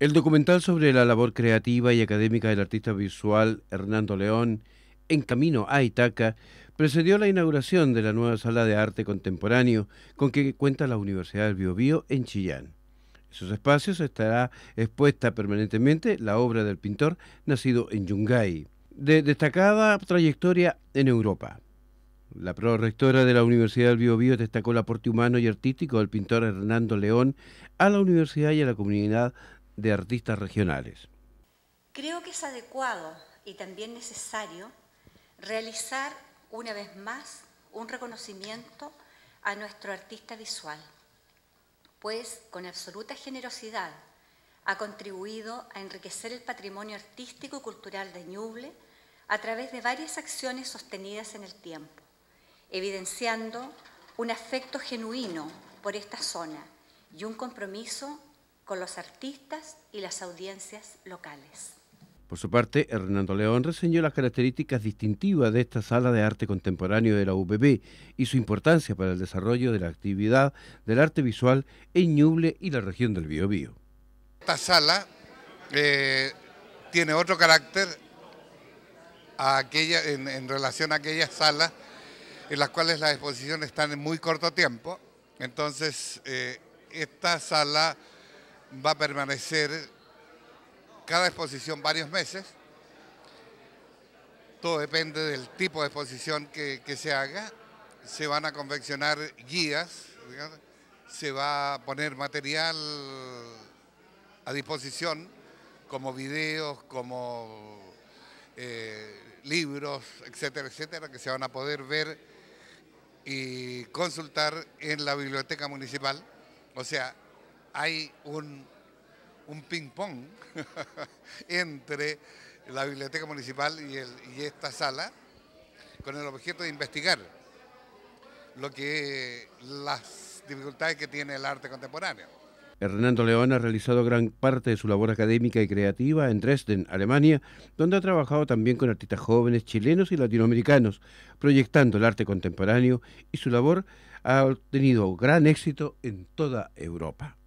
El documental sobre la labor creativa y académica del artista visual Hernando León, En Camino a Itaca, precedió la inauguración de la nueva sala de arte contemporáneo con que cuenta la Universidad del Biobío en Chillán. En sus espacios estará expuesta permanentemente la obra del pintor nacido en Yungay, de destacada trayectoria en Europa. La prorectora de la Universidad del Biobío destacó el aporte humano y artístico del pintor Hernando León a la universidad y a la comunidad de artistas regionales. Creo que es adecuado y también necesario realizar una vez más un reconocimiento a nuestro artista visual, pues con absoluta generosidad ha contribuido a enriquecer el patrimonio artístico y cultural de Ñuble a través de varias acciones sostenidas en el tiempo, evidenciando un afecto genuino por esta zona y un compromiso con los artistas y las audiencias locales. Por su parte, Hernando León reseñó las características distintivas de esta sala de arte contemporáneo de la UBB... y su importancia para el desarrollo de la actividad del arte visual en Ñuble y la región del Biobío. Esta sala eh, tiene otro carácter a aquella, en, relación a aquellas salas en las cuales las exposiciones están en muy corto tiempo. Entonces, eh, esta sala va a permanecer cada exposición varios meses. Todo depende del tipo de exposición que, se haga. Se van a confeccionar guías, se va a poner material a disposición, como videos, como eh, libros, etcétera, etcétera, que se van a poder ver y consultar en la biblioteca municipal. O sea, hay un, ping-pong entre la Biblioteca Municipal y, esta sala con el objeto de investigar lo que las dificultades que tiene el arte contemporáneo. Hernando León ha realizado gran parte de su labor académica y creativa en Dresden, Alemania, donde ha trabajado también con artistas jóvenes chilenos y latinoamericanos, proyectando el arte contemporáneo y su labor ha obtenido gran éxito en toda Europa.